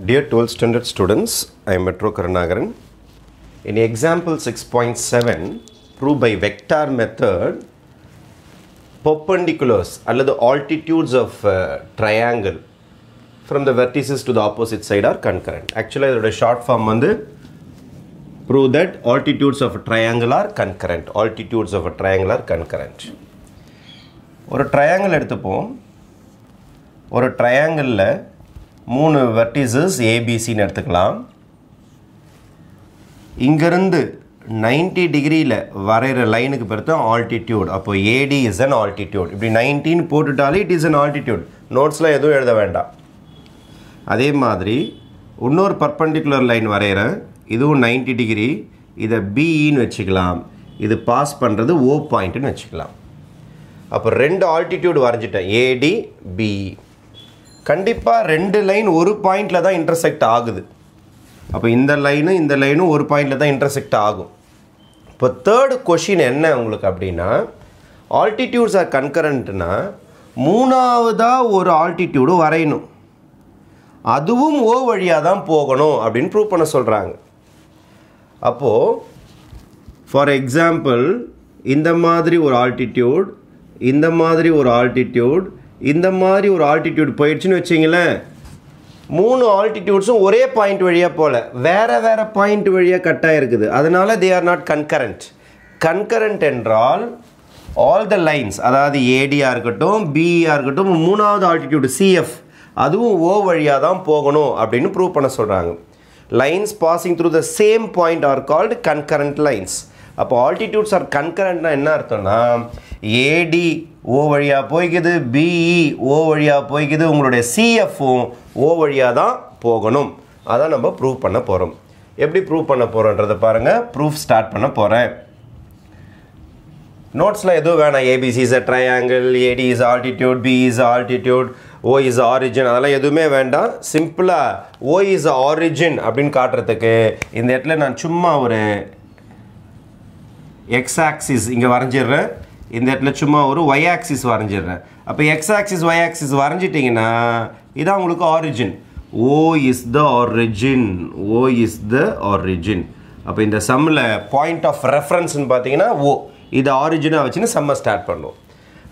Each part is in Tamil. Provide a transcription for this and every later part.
Dear 12th standard students, I am Metro Karnagaran. In example 6.7, prove by vector method perpendiculars அல்லது altitudes of uh, triangle from the vertices to the opposite side are concurrent. Actually, இதோட short form வந்து prove that altitudes of a triangle are concurrent. Altitudes of a triangle are concurrent. ஒரு triangle எடுத்துப்போம் ஒரு triangleல மூணு வெர்டிசஸ் ஏபிசின்னு எடுத்துக்கலாம் இங்கேருந்து நைன்டி டிகிரியில் வரைகிற லைனுக்கு பேர் ஆல்டிடியூட் அப்போ ஏடி இஸ் அன் ஆல்டிடியூட் இப்படி நைன்டின்னு போட்டுட்டாலே இட் இஸ் அன் ஆல்டிடியூட் நோட்ஸ்லாம் எதுவும் எழுத வேண்டாம் அதே மாதிரி இன்னொரு பர்பண்டிகுலர் லைன் வரைகிறேன் இதுவும் நைன்டி டிகிரி இதை பிஇன்னு e வச்சுக்கலாம் இது பாஸ் பண்ணுறது ஓ பாயிண்ட்டுன்னு வச்சுக்கலாம் அப்போ ரெண்டு ஆல்டிடியூட் வரைஞ்சிட்டேன் ஏடி பிஇ கண்டிப்பாக ரெண்டு லைன் ஒரு பாயிண்டில் தான் இன்டர்செக்ட் ஆகுது அப்போ இந்த லைனும் இந்த லைனும் ஒரு பாயிண்டில் தான் இன்டர்செக்ட் ஆகும் இப்போ தேர்டு கொஷின் என்ன உங்களுக்கு அப்படின்னா ஆல்டிடியூட்ஸ் ஆர் கன்கரண்ட்னா மூணாவதாக ஒரு ஆல்டிடியூடு வரையணும் அதுவும் ஓ வழியாக தான் போகணும் அப்படின்னு ப்ரூவ் பண்ண சொல்கிறாங்க அப்போது ஃபார் எக்ஸாம்பிள் இந்த மாதிரி ஒரு ஆல்டிடியூட் இந்த மாதிரி ஒரு ஆல்டிடியூட் இந்த மாதிரி ஒரு ஆல்டிடியூட் போயிடுச்சுன்னு வச்சிங்களேன் மூணு ஆல்டிடியூட்ஸும் ஒரே பாயிண்ட் வழியாக போகல வேறு வேறு பாயிண்ட் வழியாக கட் ஆகிருக்குது அதனால் they are not concurrent concurrent என்றால் ஆல் த லைன்ஸ் அதாவது ஏடியாக இருக்கட்டும் பிஇயாக e இருக்கட்டும் மூணாவது ஆல்டிடியூடு சிஎஃப் அதுவும் ஓ வழியாக தான் போகணும் அப்படின்னு ப்ரூவ் பண்ண சொல்கிறாங்க lines passing through the same point are called concurrent lines அப்போ ஆல்டிடியூட்ஸ் ஆர் கன்கரண்ட்னா என்ன அர்த்தம்னா ஏடி ஓ வழியாக போய்க்குது பிஇ ஓ e வழியாக போய்க்குது உங்களுடைய சிஎஃப்ஓ ஓ வழியாக தான் போகணும் அதான் நம்ம ப்ரூவ் பண்ண போகிறோம் எப்படி ப்ரூவ் பண்ண போகிறோன்றதை பாருங்கள் ப்ரூஃப் ஸ்டார்ட் பண்ண போகிறேன் நோட்ஸில் எதுவும் வேணாம் ABC is a triangle AD is altitude B is altitude O is origin அதெல்லாம் எதுவுமே வேண்டாம் சிம்பிளாக ஓ இஸ் ஆரிஜின் அப்படின்னு காட்டுறதுக்கு இந்த இடத்துல நான் சும்மா ஒரு எக்ஸ் ஆக்சிஸ் இங்கே வரைஞ்சிடுறேன் இந்த இடத்துல சும்மா ஒரு ஒய் ஆக்சிஸ் வரைஞ்சிடுறேன் அப்போ எக்ஸ் ஆக்சிஸ் ஒய் ஆக்சிஸ் வரைஞ்சிட்டிங்கன்னா இதான் உங்களுக்கு origin O is the origin O is the origin அப்போ இந்த சம்மில் பாயிண்ட் ஆஃப் ரெஃபரன்ஸ்னு பார்த்தீங்கன்னா ஓ இது ஆரிஜினாக வச்சுன்னு செம்மை ஸ்டார்ட் பண்ணுவோம்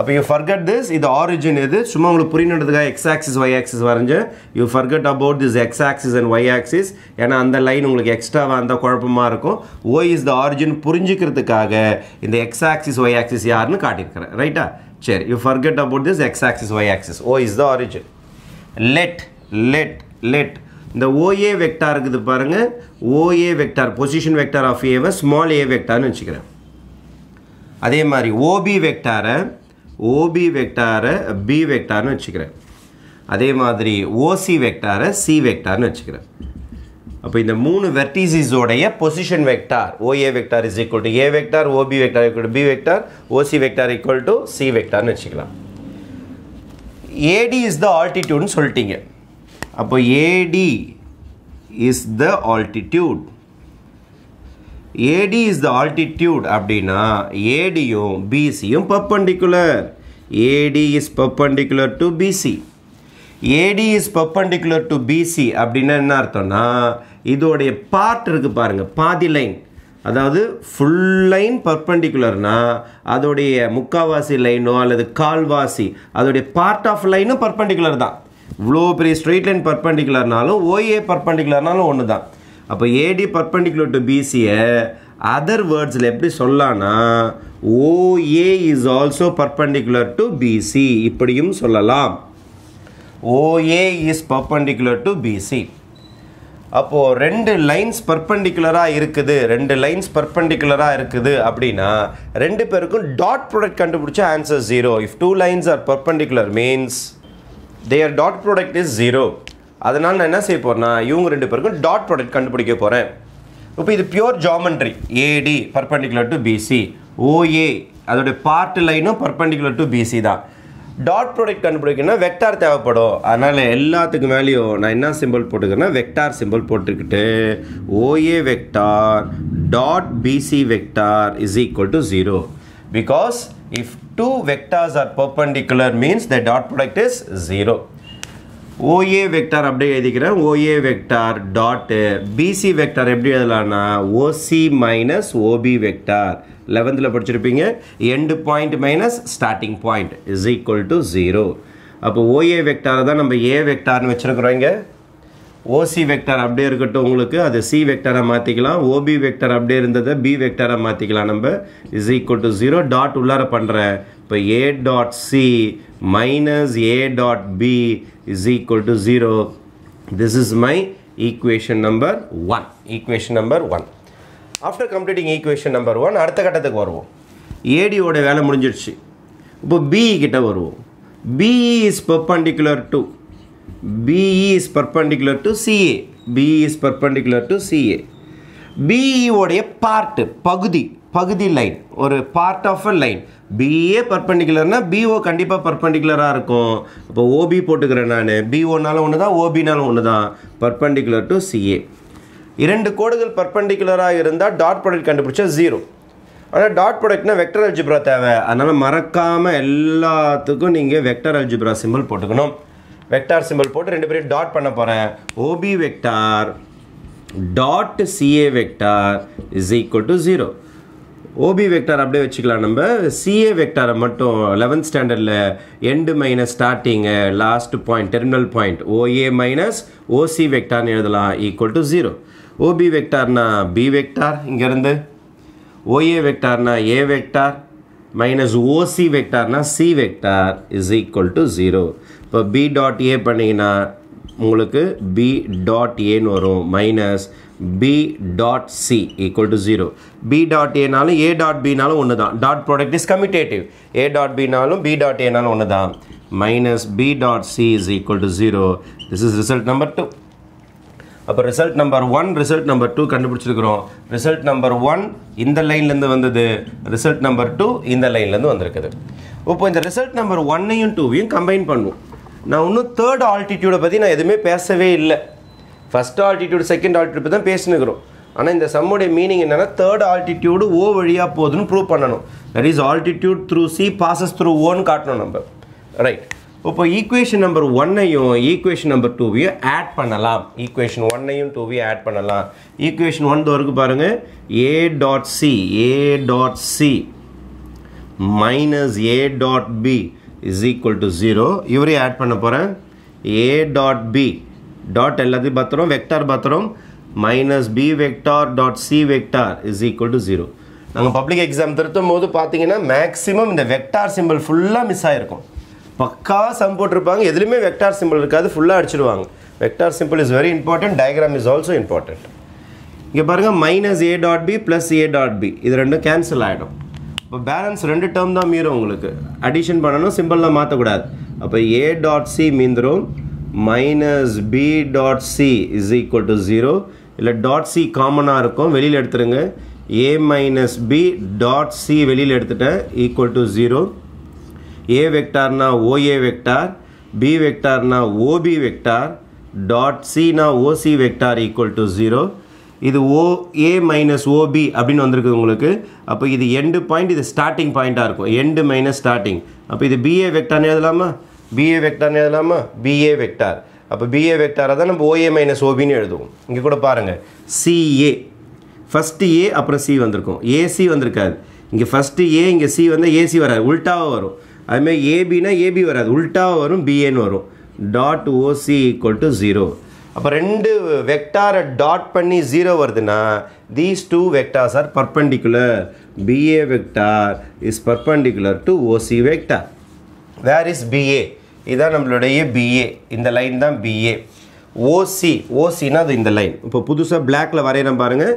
அப்போ யூ ஃபர்கட் திஸ் இது ஆரிஜின் இது சும்மா உங்களுக்கு புரியணுன்றதுக்காக எக்ஸ் ஆக்சிஸ் ஒய் ஆக்சிஸ் வரைஞ்சு you forget about this X axis and Y axis ஏன்னா அந்த லைன் உங்களுக்கு எக்ஸ்ட்ராவாக அந்த குழப்பமாக இருக்கும் ஓ இஸ் த ஆரிஜின் புரிஞ்சுக்கிறதுக்காக இந்த எக்ஸ் ஆக்சிஸ் ஒய் ஆக்சிஸ் யாருன்னு காட்டியிருக்கிறேன் ரைட்டா சரி you forget about this X axis Y axis O is the origin let let let இந்த ஓஏ வெக்டார் இருக்குது பாருங்கள் OA vector position vector of ஏவை ஸ்மால் ஏ வெக்டார்னு வச்சுக்கிறேன் அதே மாதிரி ஓபி வெக்டாரை ஓபி வெக்டாரை பி வெக்டார்னு வச்சுக்கிறேன் அதே மாதிரி ஓசி வெக்டாரை சி வெக்டார்னு வச்சுக்கிறேன் அப்போ இந்த மூணு வெர்டிசிஸோடைய position vector OA vector is equal to A vector OB vector equal to B vector OC vector equal to C வெக்டார்னு வச்சுக்கலாம் ஏடி இஸ் த ஆல்டிடியூட்னு சொல்லிட்டீங்க அப்போ AD is the altitude AD is the altitude அப்படின்னா ஏடியும் பிசியும் perpendicular AD is perpendicular to BC AD is perpendicular to BC அப்படின்னா என்ன அர்த்தம்னா இதோடைய பார்ட் இருக்குது பாருங்கள் பாதி லைன் அதாவது ஃபுல் லைன் நா அதோடைய முக்காவாசி லைனோ அல்லது கால்வாசி அதோடைய பார்ட் ஆஃப் லைனும் பர்பண்டிகுலர் தான் இவ்வளோ பெரிய line லைன் நாலும் ஓஏ perpendicular ஒன்று தான் அப்போ ஏடி பர்பண்டிகுலர் டு பிசியை அதர் வேர்ட்ஸில் எப்படி சொல்லான்னா OA is also perpendicular to BC இப்படியும் சொல்லலாம் OA is perpendicular to BC அப்போது ரெண்டு லைன்ஸ் பர்பண்டிகுலராக இருக்குது ரெண்டு லைன்ஸ் பர்பண்டிகுலராக இருக்குது அப்படின்னா ரெண்டு பேருக்கும் டாட் ப்ராடக்ட் கண்டுபிடிச்ச answer zero if two lines are perpendicular means their dot product is zero அதனால் நான் என்ன செய்ய போகிறேன்னா இவங்க ரெண்டு பேருக்கும் டாட் ப்ராடக்ட் கண்டுபிடிக்க போகிறேன் இப்போ இது pure geometry AD perpendicular to BC OA அதோடைய பார்ட் லைனும் பர்பண்டிகுலர் டு பிசி தான் டாட் ப்ராடக்ட் கண்டுபிடிக்கணும்னா வெக்டார் தேவைப்படும் அதனால் எல்லாத்துக்கு மேலேயும் நான் என்ன சிம்பிள் போட்டுக்கிறேன்னா வெக்டார் சிம்பிள் போட்டுக்கிட்டு OA vector dot BC vector is equal to zero because if two vectors are perpendicular means the dot product is zero OA vector அப்படியே எழுதிக்கிறேன் OA vector dot BC vector எப்படி எழுதலாம்னா ஓசி மைனஸ் ஓபி வெக்டார் லெவன்த்தில் படிச்சிருப்பீங்க end point minus starting point is equal to zero அப்போ ஓஏ வெக்டாரை தான் நம்ம ஏ வெக்டார்னு வச்சுருக்குறோங்க ஓசி வெக்டார் அப்படியே இருக்கட்டும் உங்களுக்கு அதை சி வெக்டாரை மாற்றிக்கலாம் ஓபி வெக்டார் அப்படியே இருந்ததை பி வெக்டாரை மாற்றிக்கலாம் நம்ம is equal to zero dot உள்ளார பண்ணுறேன் இப்போ A dot C minus a dot b is equal to 0. This is my equation number 1. Equation number 1. After completing equation number 1, அடுத்த கட்டத்துக்கு வருவோம் ஏடியோட வேலை முடிஞ்சிடுச்சு இப்போ பி கிட்ட வருவோம் BE is perpendicular to BE is perpendicular to CA B is perpendicular to CA BE உடைய பார்ட்டு பகுதி பகுதி லைன் ஒரு part of a line BA பர்பண்டிகுலர்னா பிஓ கண்டிப்பாக பர்பண்டிகுலராக இருக்கும் இப்போ ஓபி போட்டுக்கிறேன் நான் பிஓனாலும் ஒன்று தான் ஓபினாலும் ஒன்று தான் பர்பண்டிகுலர் டு சிஏ இரண்டு கோடுகள் பர்பண்டிகுலராக இருந்தால் டாட் ப்ராடக்ட் கண்டுபிடிச்சா ஜீரோ ஆனால் டாட் ப்ராடக்ட்னா வெக்டர் அல்ஜிப்ரா தேவை அதனால் மறக்காமல் எல்லாத்துக்கும் நீங்கள் வெக்டர் அல்ஜிப்ரா சிம்பிள் போட்டுக்கணும் வெக்டார் சிம்பிள் போட்டு ரெண்டு பேரும் டாட் பண்ண போகிறேன் OB vector dot CA vector is equal to zero OB vector அப்படியே வச்சுக்கலாம் நம்ம சிஏ வெக்டாரை மட்டும் லெவன்த் ஸ்டாண்டர்டில் end minus starting last point terminal point OA minus OC வெக்டார்னு எழுதலாம் ஈக்குவல் டு ஜீரோ ஓபி வெக்டார்னா பி வெக்டார் இங்கேருந்து OA வெக்டார்னா A vector minus OC வெக்டார்னா C vector is equal to zero இப்போ பி டாட் ஏ பண்ணிங்கன்னா உங்களுக்கு பி டாட் ஏன்னு வரும் minus B dot C equal to zero B dot ஏனாலும் ஏ டாட் பினாலும் ஒன்று தான் dot product is commutative A dot பினாலும் பி டாட் ஏனாலும் ஒன்று தான் minus B dot C is equal to zero this is result number two அப்போ result number one result number two கண்டுபிடிச்சிருக்கிறோம் result number one இந்த லைன்லேருந்து வந்தது ரிசல்ட் நம்பர் டூ இந்த லைன்லேருந்து வந்திருக்குது இப்போ இந்த ரிசல்ட் நம்பர் ஒன்னையும் டூவையும் கம்பைன் பண்ணுவோம் நான் இன்னும் தேர்ட் ஆல்டிடியூடை பற்றி நான் எதுவுமே பேசவே இல்லை ஃபஸ்ட்டு ஆல்டிடியூடு செகண்ட் ஆல்டிடியூட் தான் பேசினுக்கிறோம் ஆனால் இந்த சம்முடைய மீனிங் என்னென்னா தேர்ட் ஆல்டிடியூடு ஓ வழியாக போகுதுன்னு ப்ரூவ் பண்ணணும் that is altitude through C passes through ஓன்னு காட்டணும் நம்ம ரைட் இப்போ ஈக்குவேஷன் நம்பர் ஒன்னையும் ஈக்குவேஷன் நம்பர் டூவையும் ஆட் பண்ணலாம் ஈக்குவேஷன் ஒன்னையும் டூவையும் ஆட் பண்ணலாம் ஈக்குவேஷன் ஒன் வரைக்கும் பாருங்கள் A dot C A dot C minus A dot B is equal to zero இவரையும் ஆட் பண்ண போகிறேன் ஏ டாட் பி டாட் எல்லாத்தையும் பார்த்துறோம் வெக்டார் பார்த்துறோம் minus B vector dot C vector is equal to zero நாங்கள் பப்ளிக் எக்ஸாம் திருத்தும் போது பார்த்தீங்கன்னா மேக்ஸிமம் இந்த வெக்டார் சிம்பிள் ஃபுல்லாக மிஸ் ஆகிருக்கும் பக்காவாக சம் போட்டிருப்பாங்க எதுலேயுமே வெக்டார் சிம்பிள் இருக்காது ஃபுல்லாக அடிச்சிருவாங்க vector symbol is very important diagram is also important இங்கே பாருங்கள் minus A dot B plus A dot B இது ரெண்டும் கேன்சல் ஆகிடும் இப்போ பேலன்ஸ் ரெண்டு டேர்ம் தான் மீறும் உங்களுக்கு அடிஷன் பண்ணணும் சிம்பிளெலாம் மாற்றக்கூடாது அப்போ ஏ டாட் சி மீந்துரும் minus B dot C is equal to zero இல்லை டாட் சி காமனாக இருக்கும் வெளியில் எடுத்துருங்க A minus B dot C வெளியில் எடுத்துட்டேன் ஈக்குவல் டு ஜீரோ ஏ வெக்டார்னா ஓஏ வெக்டார் பி வெக்டார்னா ஓபி வெக்டார் டாட் சினா OC vector equal to zero இது ஓ ஏ மைனஸ் ஓபி அப்படின்னு வந்திருக்குது உங்களுக்கு அப்போ இது எண்டு பாயிண்ட் இது ஸ்டார்டிங் பாயிண்ட்டாக இருக்கும் எண்டு மைனஸ் starting அப்போ இது பிஏ vector எழுதலாமா பிஏ வெக்டார்னு எழுதலாமா பிஏ வெக்டார் அப்போ பிஏ வெக்டாராக தான் நம்ம ஓஏ மைனஸ் ஓபின்னு எழுதுவோம் இங்கே கூட பாருங்கள் சிஏ ஃபஸ்ட்டு ஏ அப்புறம் சி வந்திருக்கும் ஏசி வந்திருக்காது இங்கே ஃபஸ்ட்டு ஏ இங்கே சி வந்தால் ஏசி வராது உல்ட்டாவாக வரும் அதுமாதிரி ஏபினா ஏபி வராது உல்ட்டாவாக வரும் பிஏன்னு வரும் dot OC equal to zero அப்போ ரெண்டு வெக்டாரை டாட் பண்ணி ஜீரோ வருதுன்னா these two vectors are perpendicular BA vector is perpendicular to OC vector where is BA இதுதான் நம்மளுடைய பிஏ இந்த லைன் தான் பிஏ ஓசி ஓசினா அது இந்த லைன் இப்போ புதுசாக பிளாக்கில் வரைகிறேன் பாருங்கள்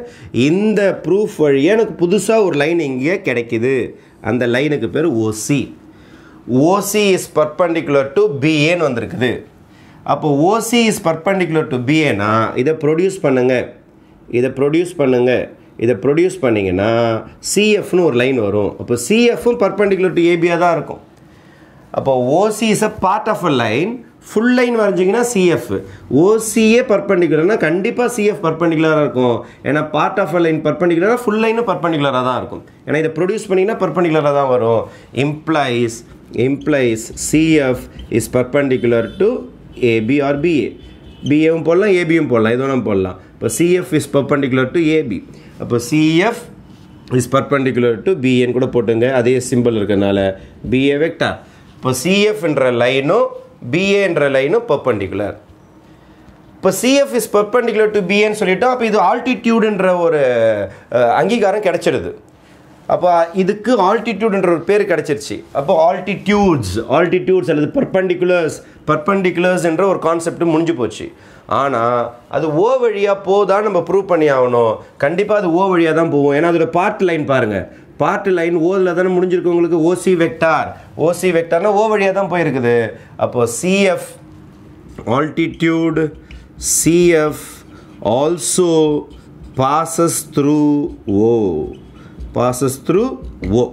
இந்த ப்ரூஃப் வழியே எனக்கு புதுசாக ஒரு லைன் இங்கே கிடைக்கிது அந்த லைனுக்கு பேர் OC OC is perpendicular to பிஏன்னு வந்திருக்குது அப்போ ஓசி இஸ் பர்பண்டிகுலர் டு பிஏனா இதை ப்ரொடியூஸ் பண்ணுங்கள் இதை ப்ரொடியூஸ் பண்ணுங்கள் இதை ப்ரொடியூஸ் பண்ணிங்கன்னா சிஎஃப்னு ஒரு லைன் வரும் அப்போ சிஎஃப்பும் பர்பண்டிகுலர் டு ஏபியாக தான் இருக்கும் அப்போ OC is a part of a line full line வரைஞ்சிங்கன்னா சிஎஃப் ஓசிஏ பர்பண்டிகுலர்னா கண்டிப்பாக சிஎஃப் பர்பண்டிகுலராக இருக்கும் ஏன்னா பார்ட் ஆஃப் அ லைன் பர்பண்டிகுலராக ஃபுல் லைனும் பர்பண்டிகுலராக தான் இருக்கும் ஏன்னா இதை ப்ரொடியூஸ் பண்ணிங்கன்னா பர்பண்டிகுலராக தான் வரும் implies, implies CF is perpendicular to AB or BA, பிஏவும் போடலாம் ஏபியும் போடலாம் எது வேணாலும் போடலாம் இப்போ CF is perpendicular to AB அப்போ CF is perpendicular to BN கூட போட்டுங்க அதே சிம்பிள் இருக்கிறதுனால பிஏ vector, இப்போ சிஎஃப்ன்ற லைனும் என்ற லைனும் பெர்பண்டிகுலர் இப்போ சிஎஃப் இஸ் பெர்பண்டிகுலர் டு பிஏன்னு சொல்லிட்டோம் அப்போ இது ஆல்டிடியூடுன்ற ஒரு அங்கீகாரம் கிடச்சிடுது அப்போ இதுக்கு ஆல்டிடியூடுன்ற ஒரு பேர் கிடச்சிருச்சு அப்போ ஆல்டிடியூட்ஸ் ஆல்டிடியூட்ஸ் அல்லது பர்பண்டிகுலர்ஸ் பர்பண்டிகுலர்ஸ் என்ற ஒரு கான்செப்ட் முடிஞ்சு போச்சு ஆனால் அது ஓ வழியாக போதான் நம்ம ப்ரூவ் பண்ணி ஆகணும் கண்டிப்பாக அது ஓ வழியாக தான் போவோம் ஏன்னா அதோட பார்ட் லைன் பாருங்கள் பார்ட்டு லைன் ஓதில் தானே முடிஞ்சிருக்கு உங்களுக்கு ஓசி வெக்டார் ஓசி வெக்டார்னால் ஓ வழியாக தான் போயிருக்குது அப்போது CF altitude CF also passes through O passes through O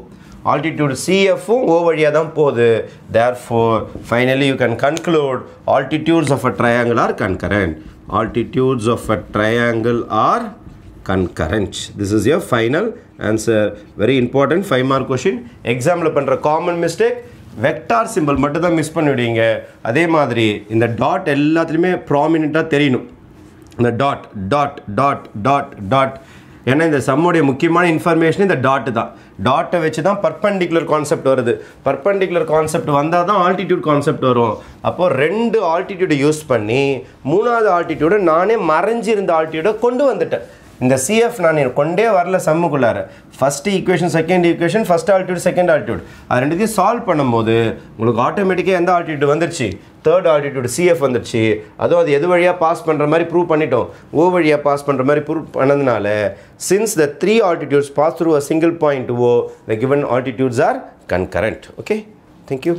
altitude சிஎஃப்பும் ஓ வழியாக தான் போகுது therefore finally you can conclude altitudes of a triangle are concurrent altitudes of a triangle are concurrent this is your final answer very important five mark question எக்ஸாமில் பண்ணுற காமன் மிஸ்டேக் வெக்டார் சிம்பிள் மட்டும்தான் மிஸ் பண்ணிவிடுவீங்க அதே மாதிரி இந்த டாட் எல்லாத்துலேயுமே ப்ராமினெண்ட்டாக தெரியணும் இந்த dot dot dot dot dot ஏன்னா இந்த சம்முடைய முக்கியமான இன்ஃபர்மேஷன் இந்த டாட்டு தான் டாட்டை வச்சு தான் பர்பண்டிகுலர் கான்செப்ட் வருது பர்பண்டிகுலர் கான்செப்ட் வந்தால் தான் ஆல்டிடியூட் கான்செப்ட் வரும் அப்போது ரெண்டு ஆல்டிடியூடை யூஸ் பண்ணி மூணாவது ஆல்டிடியூடை நானே மறைஞ்சிருந்த ஆல்டிடியூடை கொண்டு வந்துட்டேன் இந்த சிஎஃப் நான் கொண்டே வரல சம்முக்குள்ளார first equation second equation first altitude second altitude அது ரெண்டுத்தையும் சால்வ் பண்ணும்போது உங்களுக்கு ஆட்டோமேட்டிக்காக எந்த ஆல்டியூட் வந்துருச்சு தேர்ட் ஆல்டிடியூட் சிஎஃப் வந்துருச்சு அதுவும் அது எது வழியாக பாஸ் பண்ணுற மாதிரி ப்ரூவ் பண்ணிட்டோம் ஓ வழியாக பாஸ் பண்ணுற மாதிரி ப்ரூவ் பண்ணதுனால since the three altitudes pass through a single point O the given altitudes are con concurrent okay thank you